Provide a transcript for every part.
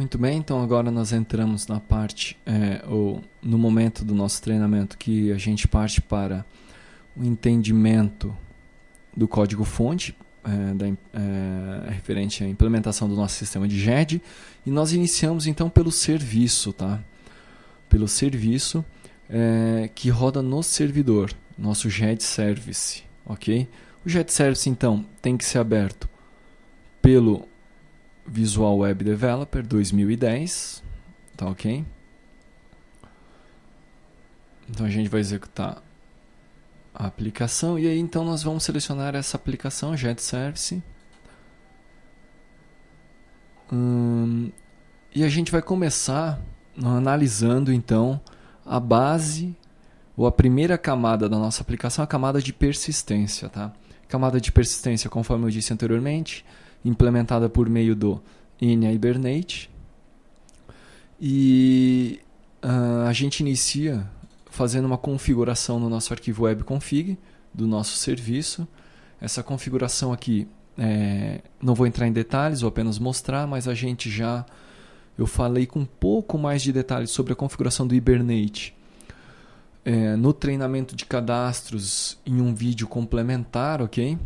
Muito bem, então agora nós entramos na parte, é, ou no momento do nosso treinamento que a gente parte para o entendimento do código-fonte, é, da, é, referente à implementação do nosso sistema de GED, e nós iniciamos então pelo serviço, tá? Pelo serviço é, que roda no servidor, nosso GED Service, ok? O GED Service então tem que ser aberto pelo Visual Web Developer 2010, tá ok? Então a gente vai executar a aplicação e aí então nós vamos selecionar essa aplicação Jet Service hum, e a gente vai começar analisando então a base ou a primeira camada da nossa aplicação, a camada de persistência, tá? Camada de persistência, conforme eu disse anteriormente, implementada por meio do INA Hibernate. E uh, a gente inicia fazendo uma configuração no nosso arquivo webconfig do nosso serviço. Essa configuração aqui, é, não vou entrar em detalhes, vou apenas mostrar, mas a gente já eu falei com um pouco mais de detalhes sobre a configuração do Hibernate é, no treinamento de cadastros em um vídeo complementar, ok?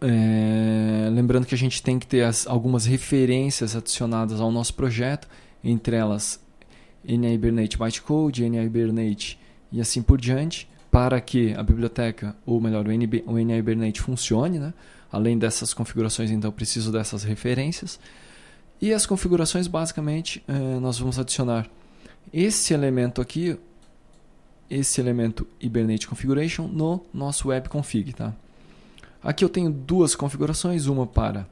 É, lembrando que a gente tem que ter as, algumas referências adicionadas ao nosso projeto, entre elas Hibernate Bytecode, Hibernate e assim por diante, para que a biblioteca, ou melhor, o, NI, o NIBernate funcione. Né? Além dessas configurações, então, preciso dessas referências. E as configurações, basicamente, é, nós vamos adicionar esse elemento aqui, esse elemento Hibernate Configuration, no nosso web config. Tá? Aqui eu tenho duas configurações, uma para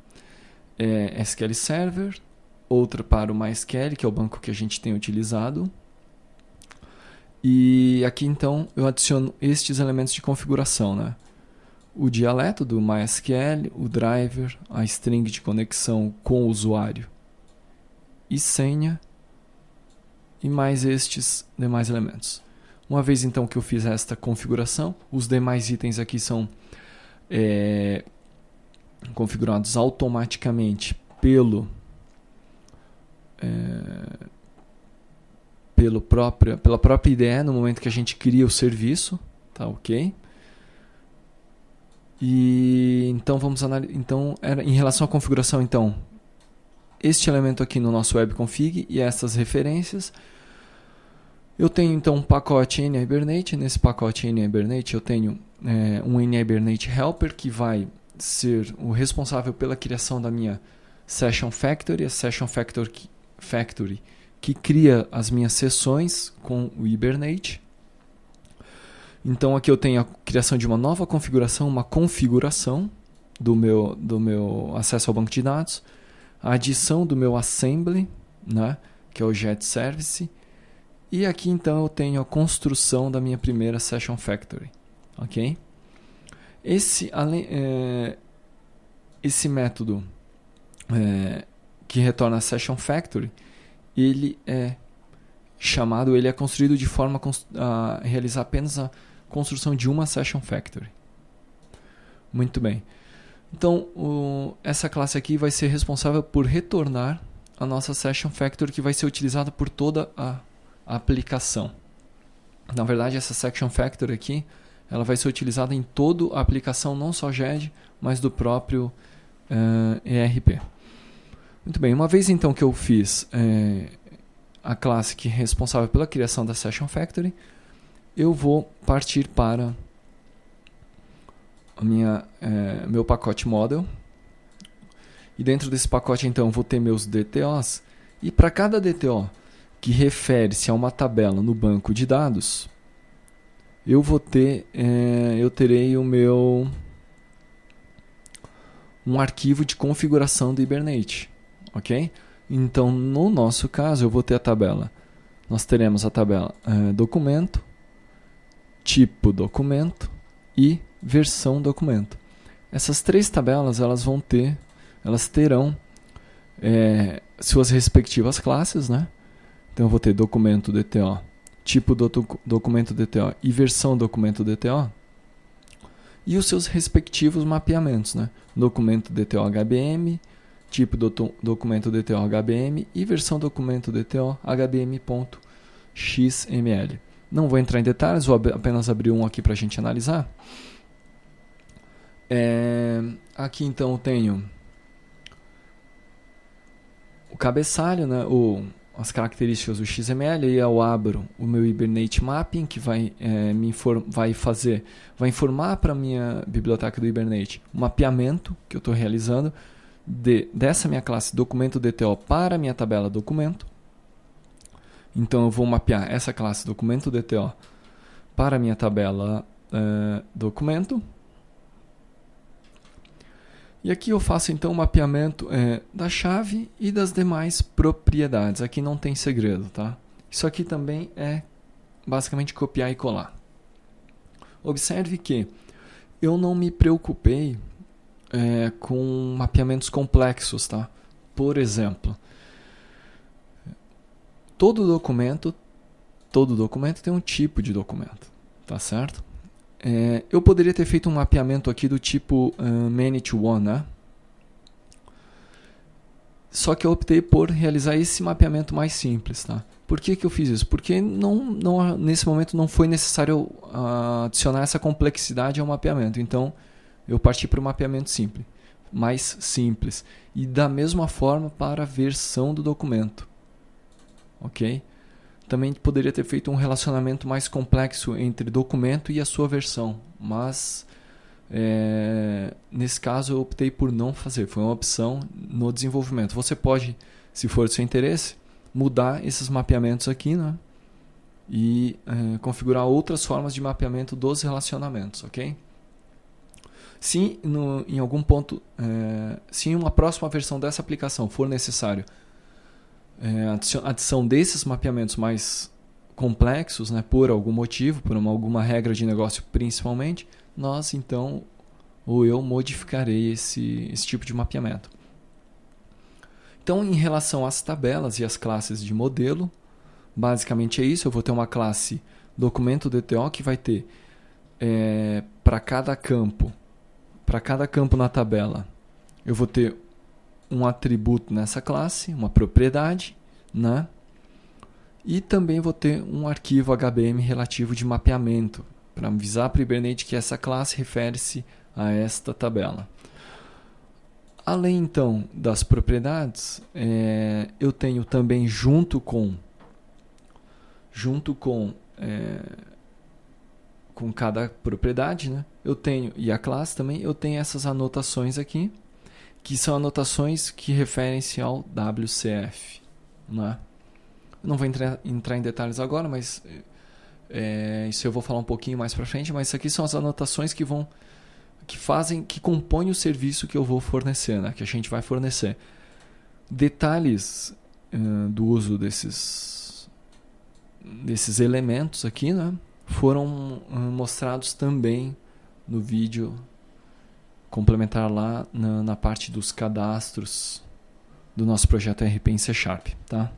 é, SQL Server, outra para o MySQL, que é o banco que a gente tem utilizado. E aqui então eu adiciono estes elementos de configuração, né? O dialeto do MySQL, o driver, a string de conexão com o usuário e senha e mais estes demais elementos. Uma vez então que eu fiz esta configuração, os demais itens aqui são é, configurados automaticamente pelo é, pelo próprio, pela própria ideia no momento que a gente cria o serviço, tá ok? E então vamos analisar. Então, era, em relação à configuração, então, este elemento aqui no nosso web config e essas referências. Eu tenho então um pacote NHibernate. Nesse pacote NHibernate eu tenho é, um Enabernate Helper que vai ser o responsável pela criação da minha Session Factory, a Session Factor que, Factory que cria as minhas sessões com o Hibernate. Então aqui eu tenho a criação de uma nova configuração, uma configuração do meu, do meu acesso ao banco de dados, a adição do meu assembly, né, que é o Jet Service, e aqui então eu tenho a construção da minha primeira Session Factory ok? Esse, além, é, esse método é, que retorna a Session Factory, ele é chamado, ele é construído de forma a realizar apenas a construção de uma Session Factory. Muito bem. Então, o, essa classe aqui vai ser responsável por retornar a nossa Session Factory que vai ser utilizada por toda a aplicação. Na verdade, essa SessionFactory Factory aqui ela vai ser utilizada em toda a aplicação, não só GED, mas do próprio uh, eh, ERP. Muito bem, uma vez então que eu fiz é, a classe que é responsável pela criação da Session Factory, eu vou partir para o minha, é, meu pacote model. E dentro desse pacote, então, vou ter meus DTOs. E para cada DTO que refere-se a uma tabela no banco de dados, eu vou ter, é, eu terei o meu um arquivo de configuração do Hibernate, ok? Então, no nosso caso, eu vou ter a tabela. Nós teremos a tabela é, documento, tipo documento e versão documento. Essas três tabelas elas vão ter, elas terão é, suas respectivas classes, né? Então, eu vou ter documento DTO tipo do documento DTO e versão documento DTO, e os seus respectivos mapeamentos, né? documento DTO HBM, tipo do documento DTO HBM e versão documento DTO HBM.xml. Não vou entrar em detalhes, vou apenas abrir um aqui para a gente analisar. É, aqui então tenho o cabeçalho, né? o, as características do XML, aí eu abro o meu Hibernate Mapping, que vai, é, me vai fazer, vai informar para a minha biblioteca do Hibernate o mapeamento que eu estou realizando de, dessa minha classe documento DTO para a minha tabela documento. Então eu vou mapear essa classe documento DTO para a minha tabela uh, documento. E aqui eu faço então o mapeamento é, da chave e das demais propriedades. Aqui não tem segredo, tá? Isso aqui também é basicamente copiar e colar. Observe que eu não me preocupei é, com mapeamentos complexos, tá? Por exemplo, todo documento, todo documento tem um tipo de documento, tá certo? É, eu poderia ter feito um mapeamento aqui do tipo uh, ah, many to one, né? Só que eu optei por realizar esse mapeamento mais simples, tá? Por que, que eu fiz isso? Porque não, não, nesse momento não foi necessário uh, adicionar essa complexidade ao mapeamento. Então, eu parti para o mapeamento simples, mais simples. E da mesma forma para a versão do documento. Ok? Também poderia ter feito um relacionamento mais complexo entre documento e a sua versão, mas é, nesse caso eu optei por não fazer. Foi uma opção no desenvolvimento. Você pode, se for do seu interesse, mudar esses mapeamentos aqui, né? E é, configurar outras formas de mapeamento dos relacionamentos, ok? Se no, em algum ponto, é, se em uma próxima versão dessa aplicação for necessário é, adição desses mapeamentos mais complexos, né, por algum motivo, por uma, alguma regra de negócio principalmente, nós então ou eu modificarei esse, esse tipo de mapeamento. Então, em relação às tabelas e às classes de modelo, basicamente é isso. Eu vou ter uma classe documento DTO que vai ter é, para cada campo, para cada campo na tabela, eu vou ter um atributo nessa classe, uma propriedade, né? E também vou ter um arquivo HBM relativo de mapeamento, para avisar para o Hibernate que essa classe refere-se a esta tabela. Além então das propriedades, é, eu tenho também junto com junto com é, com cada propriedade, né? Eu tenho e a classe também, eu tenho essas anotações aqui que são anotações que referem-se ao WCF. Né? Não vou entrar, entrar em detalhes agora, mas é, isso eu vou falar um pouquinho mais para frente. Mas isso aqui são as anotações que vão, que fazem, que compõem o serviço que eu vou fornecer, né? que a gente vai fornecer. Detalhes uh, do uso desses, desses elementos aqui né? foram uh, mostrados também no vídeo complementar lá na, na parte dos cadastros do nosso projeto RP em C Sharp, tá?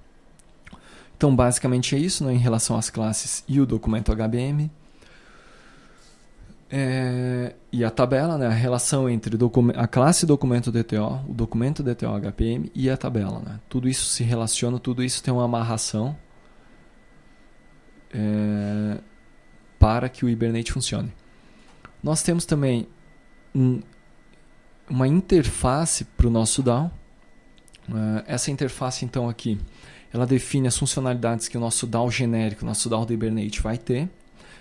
Então, basicamente é isso né, em relação às classes e o documento HBM. É, e a tabela, né, a relação entre a classe documento DTO, o documento DTO HBM e a tabela. Né? Tudo isso se relaciona, tudo isso tem uma amarração é, para que o Hibernate funcione. Nós temos também um uma interface para o nosso DAO. Eh, essa interface, então, aqui, ela define as funcionalidades que o nosso DAO genérico, o nosso DAO de Hibernate vai ter.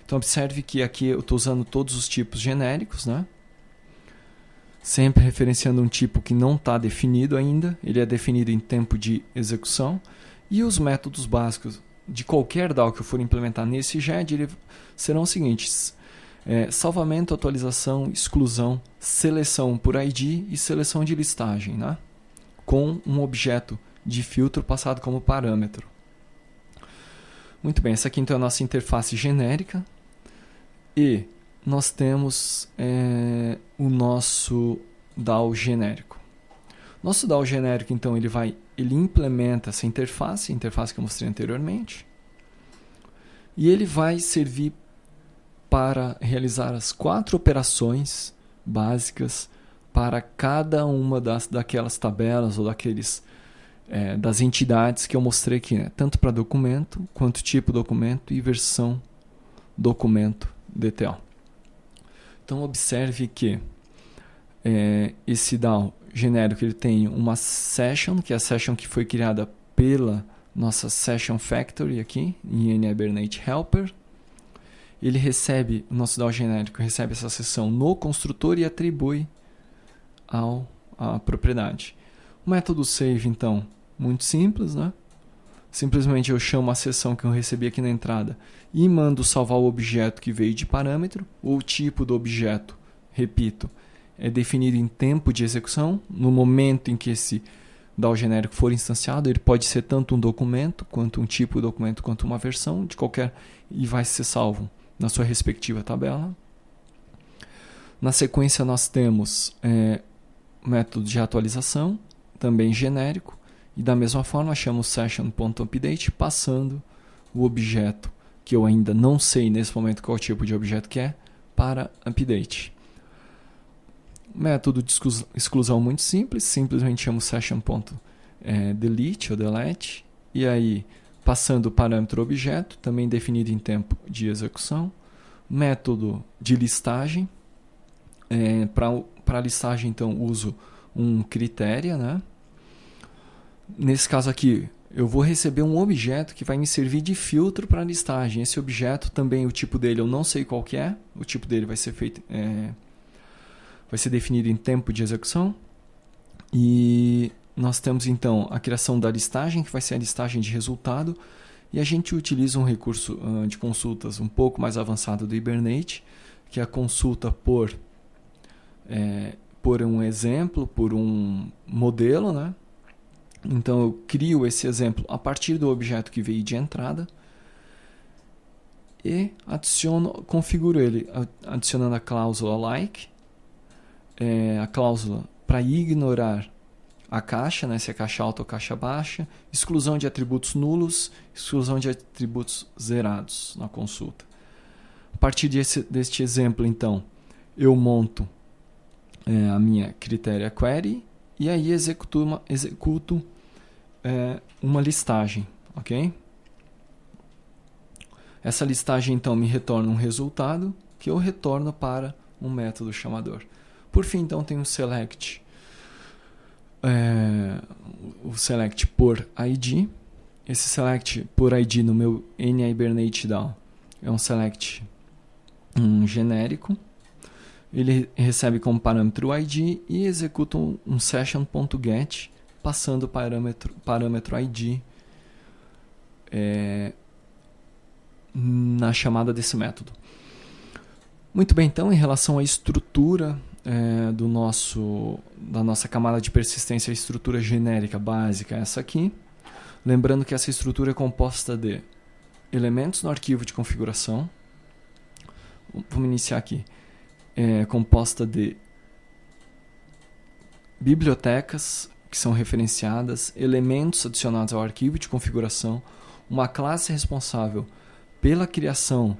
Então, observe que aqui eu estou usando todos os tipos genéricos, né? sempre referenciando um tipo que não está definido ainda, ele é definido em tempo de execução, e os métodos básicos de qualquer DAO que eu for implementar nesse GED serão os seguintes: é, salvamento, atualização, exclusão, seleção por ID e seleção de listagem, né? com um objeto de filtro passado como parâmetro. Muito bem, essa aqui então é a nossa interface genérica e nós temos é, o nosso DAO genérico. Nosso DAO genérico então ele vai, ele implementa essa interface, a interface que eu mostrei anteriormente, e ele vai servir para realizar as quatro operações básicas para cada uma das, daquelas tabelas ou daqueles é, das entidades que eu mostrei aqui, né? tanto para documento, quanto tipo documento e versão documento DTL. Então observe que é, esse DAO genérico ele tem uma session, que é a session que foi criada pela nossa Session Factory aqui, em Hibernate Helper, ele recebe, o nosso DAO genérico recebe essa seção no construtor e atribui ao, à propriedade. O método save, então, muito simples, né? Simplesmente eu chamo a seção que eu recebi aqui na entrada e mando salvar o objeto que veio de parâmetro. O tipo do objeto, repito, é definido em tempo de execução. No momento em que esse DAO genérico for instanciado, ele pode ser tanto um documento, quanto um tipo de documento, quanto uma versão de qualquer e vai ser salvo na sua respectiva tabela. Na sequência, nós temos é, método de atualização, também genérico, e da mesma forma achamos session.update, passando o objeto que eu ainda não sei nesse momento qual tipo de objeto que é, para update. Método de exclusão muito simples, simplesmente chamo session.delete é, ou delete, e aí passando o parâmetro objeto, também definido em tempo de execução, método de listagem, é, para listagem então uso um critério, né? nesse caso aqui eu vou receber um objeto que vai me servir de filtro para listagem. Esse objeto também, o tipo dele eu não sei qual que é. O tipo dele vai ser feito, é, vai ser definido em tempo de execução. E nós temos então a criação da listagem, que vai ser a listagem de resultado, e a gente utiliza um recurso ah, de consultas um pouco mais avançado do Hibernate, que é a consulta por, é, por um exemplo, por um modelo. Né? Então eu crio esse exemplo a partir do objeto que veio de entrada e adiciono, configuro ele adicionando a cláusula like, é, a cláusula para ignorar a caixa, né, se é caixa alta ou caixa baixa, exclusão de atributos nulos, exclusão de atributos zerados na consulta. A partir desse, deste exemplo, então, eu monto é, a minha critéria query e aí executo uma, executo, é, uma listagem, ok? Essa listagem então me retorna um resultado que eu retorno para um método chamador. Por fim, então, tem o select é, o select por ID. Esse select por ID no meu Nibernate down é um select um, genérico. Ele recebe como parâmetro ID e executa um, um session.get passando o parâmetro, parâmetro ID é, na chamada desse método. Muito bem, então, em relação à estrutura é, do nosso, da nossa camada de persistência a estrutura genérica básica, essa aqui. Lembrando que essa estrutura é composta de elementos no arquivo de configuração. Vamos iniciar aqui. É composta de bibliotecas que são referenciadas, elementos adicionados ao arquivo de configuração, uma classe responsável pela criação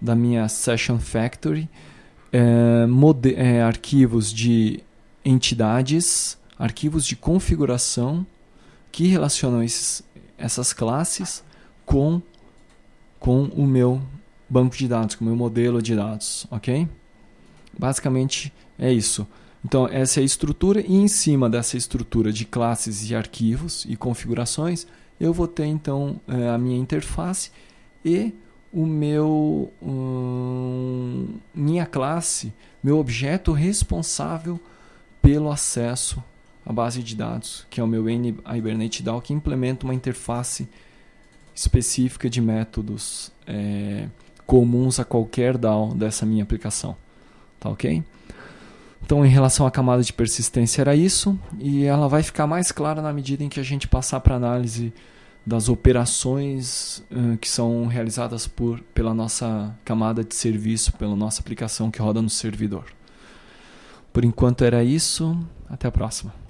da minha Session Factory é, é, arquivos de entidades, arquivos de configuração que relacionam esses, essas classes com, com o meu banco de dados, com o meu modelo de dados, ok? Basicamente é isso. Então, essa é a estrutura, e em cima dessa estrutura de classes e arquivos e configurações, eu vou ter então é, a minha interface e o meu minha classe, meu objeto responsável pelo acesso à base de dados, que é o meu N Hibernate DAO, que implementa uma interface específica de métodos é, comuns a qualquer DAO dessa minha aplicação, tá ok? Então, em relação à camada de persistência era isso, e ela vai ficar mais clara na medida em que a gente passar para análise das operações uh, que são realizadas por, pela nossa camada de serviço, pela nossa aplicação que roda no servidor. Por enquanto era isso, até a próxima.